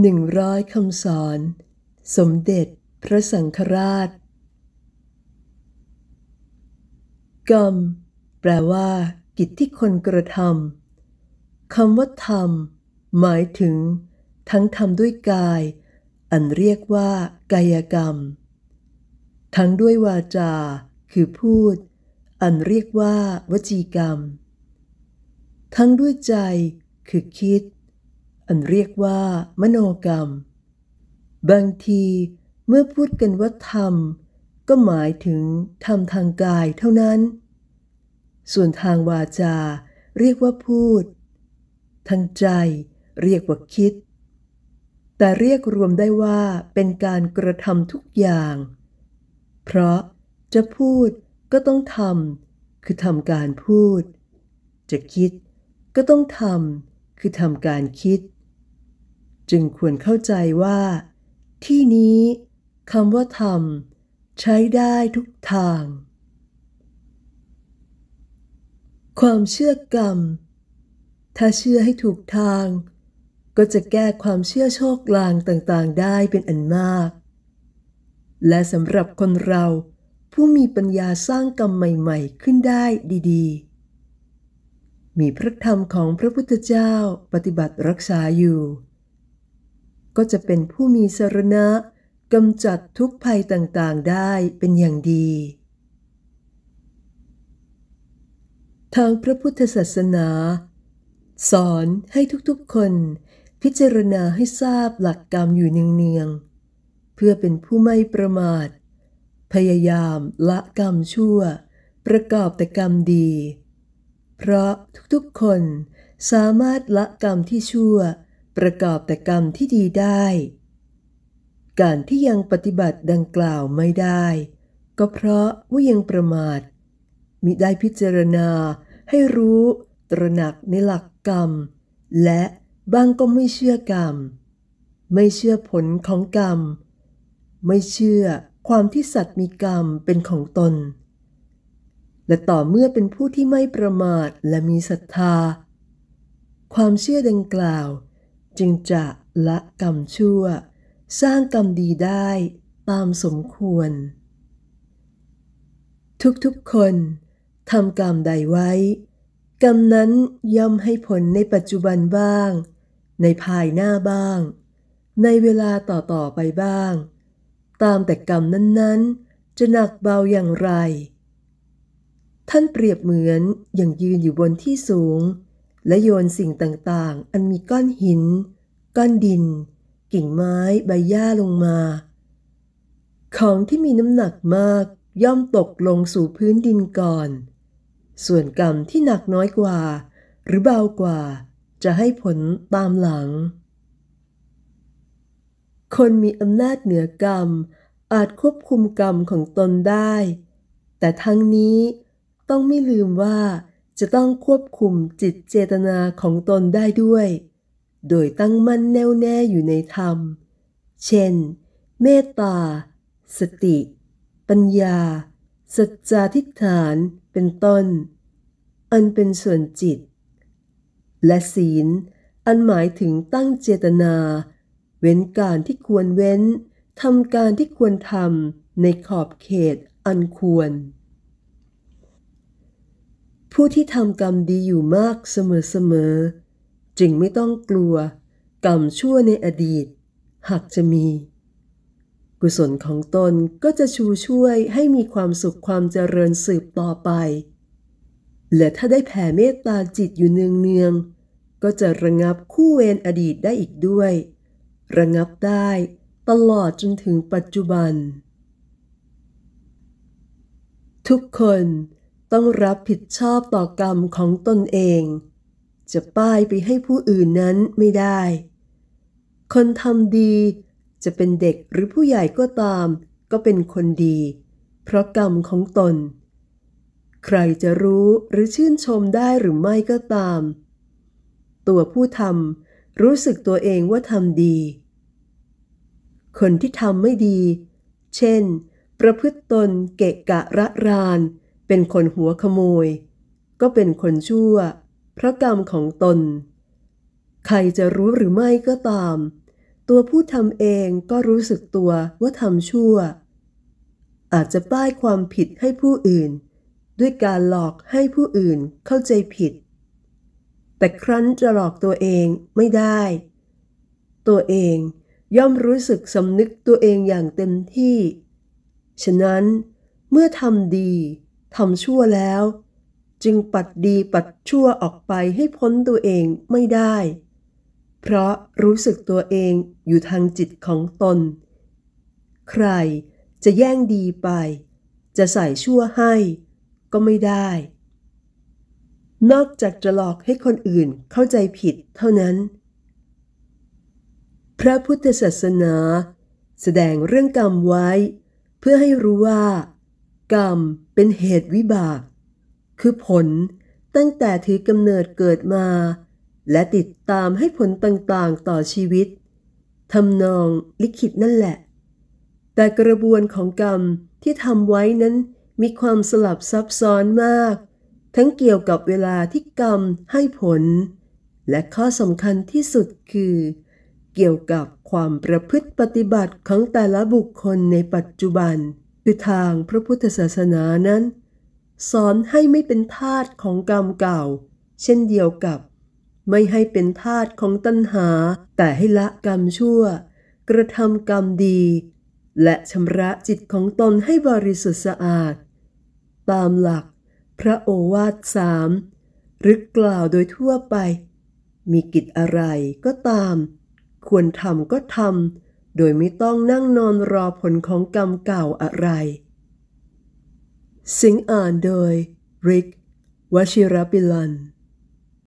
หนึ่งร้อยคำสอน สมเด็จพระสังฆราชกรรมแปลว่ากิจที่คนกระทำคำว่าธรรม หมายถึง ทั้งทำด้วยกาย อันเรียกว่ากายกรรม ทั้งด้วยวาจา คือพูด อันเรียกว่าวจีกรรม ทั้งด้วยใจ คือคิดอันเรียกว่ามโนกรรม บางทีเมื่อพูดกันว่าธรรม ก็หมายถึงธรรมทางกายเท่านั้น ส่วนทางวาจาเรียกว่าพูด ทางใจเรียกว่าคิด แต่เรียกรวมได้ว่าเป็นการกระทำทุกอย่าง เพราะจะพูดก็ต้องทำคือทำการพูด จะคิดก็ต้องทำคือทำการคิดจึงควรเข้าใจว่า ที่นี้คำว่าธรรมใช้ได้ทุกทาง ความเชื่อกรรม ถ้าเชื่อให้ถูกทาง ก็จะแก้ความเชื่อโชคลางต่างๆ ได้เป็นอันมาก และสำหรับคนเราผู้มีปัญญาสร้างกรรมใหม่ ๆ ขึ้นได้ดี ๆ มีพระธรรมของพระพุทธเจ้าปฏิบัติรักษาอยู่ก็จะเป็นผู้มีสรณะกำจัดทุกภัยต่างๆได้เป็นอย่างดี ทางพระพุทธศาสนา สอนให้ทุกๆคน พิจารณาให้ทราบหลักกรรมอยู่เนืองๆ เพื่อเป็นผู้ไม่ประมาท พยายามละกรรมชั่ว ประกอบแต่กรรมดี เพราะทุกๆคนสามารถละกรรมที่ชั่วประกอบแต่กรรมที่ดีได้ การที่ยังปฏิบัติดังกล่าวไม่ได้ ก็เพราะว่ายังประมาท มิได้พิจารณาให้รู้ตระหนักในหลักกรรม และบางก็ไม่เชื่อกรรม ไม่เชื่อผลของกรรม ไม่เชื่อความที่สัตว์มีกรรมเป็นของตน และต่อเมื่อเป็นผู้ที่ไม่ประมาทและมีศรัทธา ความเชื่อดังกล่าวจึงจะละกรรมชั่ว สร้างกรรมดีได้ตามสมควร ทุกๆคนทำกรรมใดไว้ กรรมนั้นย่อมให้ผลในปัจจุบันบ้าง ในภายหน้าบ้าง ในเวลาต่อๆไปบ้าง ตามแต่กรรมนั้นๆ จะหนักเบาอย่างไร ท่านเปรียบเหมือนอย่างยืนอยู่บนที่สูงและโยนสิ่งต่าง ๆ อันมีก้อนหิน ก้อนดิน กิ่งไม้ ใบหญ้าลงมา ของที่มีน้ำหนักมาก ย่อมตกลงสู่พื้นดินก่อน ส่วนกรรมที่หนักน้อยกว่า หรือเบากว่าจะให้ผลตามหลัง คนมีอำนาจเหนือกรรม อาจควบคุมกรรมของตนได้ แต่ทั้งนี้ต้องไม่ลืมว่าจะต้องควบคุมจิตเจตนาของตนได้ด้วย โดยตั้งมั่นแน่วแน่อยู่ในธรรม เช่น เมตตา สติ ปัญญา สัจจาทิฏฐานเป็นต้น อันเป็นส่วนจิต และศีล อันหมายถึงตั้งเจตนา เว้นการที่ควรเว้น ทำการที่ควรทำ ในขอบเขตอันควรผู้ที่ทำกรรมดีอยู่มากเสมอๆ จึงไม่ต้องกลัวกรรมชั่วในอดีต หากจะมี กุศลของตนก็จะชูช่วยให้มีความสุขความเจริญสืบต่อไป และถ้าได้แผ่เมตตาจิตอยู่เนืองๆ ก็จะระงับคู่เวรอดีตได้อีกด้วย ระงับได้ตลอดจนถึงปัจจุบัน ทุกคนต้องรับผิดชอบต่อกรรมของตนเอง จะป้ายไปให้ผู้อื่นนั้นไม่ได้ คนทำดี จะเป็นเด็กหรือผู้ใหญ่ก็ตาม ก็เป็นคนดี เพราะกรรมของตน ใครจะรู้หรือชื่นชมได้หรือไม่ก็ตาม ตัวผู้ทำรู้สึกตัวเองว่าทำดี คนที่ทำไม่ดี เช่น ประพฤติตนเกะกะระรานเป็นคนหัวขโมย ก็เป็นคนชั่วเพราะกรรมของตน ใครจะรู้หรือไม่ก็ตาม ตัวผู้ทำเองก็รู้สึกตัวว่าทำชั่ว อาจจะป้ายความผิดให้ผู้อื่น ด้วยการหลอกให้ผู้อื่นเข้าใจผิด แต่ครั้นจะหลอกตัวเองไม่ได้ ตัวเองย่อมรู้สึกสำนึกตัวเองอย่างเต็มที่ ฉะนั้นเมื่อทำดีทำชั่วแล้ว จึงปัดดีปัดชั่วออกไปให้พ้นตัวเองไม่ได้ เพราะรู้สึกตัวเองอยู่ทางจิตของตน ใครจะแย่งดีไป จะใส่ชั่วให้ก็ไม่ได้ นอกจากจะหลอกให้คนอื่นเข้าใจผิดเท่านั้น พระพุทธศาสนา แสดงเรื่องกรรมไว้เพื่อให้รู้ว่ากรรมเป็นเหตุวิบาก คือผลตั้งแต่ถือกำเนิดเกิดมา และติดตามให้ผลต่างๆต่อชีวิตทำนองลิขิตนั่นแหละ แต่กระบวนของกรรมที่ทำไว้นั้น มีความสลับซับซ้อนมาก ทั้งเกี่ยวกับเวลาที่กรรมให้ผล และข้อสำคัญที่สุดคือ เกี่ยวกับความประพฤติปฏิบัติของแต่ละบุคคลในปัจจุบันคือทางพระพุทธศาสนานั้น สอนให้ไม่เป็นทาสของกรรมเก่า เช่นเดียวกับ ไม่ให้เป็นทาสของตัณหา แต่ให้ละกรรมชั่ว กระทำกรรมดี และชำระจิตของตนให้บริสุทธิ์สะอาด ตามหลักพระโอวาทสามหรือกล่าวโดยทั่วไป มีกิจอะไรก็ตาม ควรทำก็ทำโดยไม่ต้องนั่งนอนรอผลของกรรมเก่าอะไร สิ่งอ่านโดย ริกวชิรปิลัน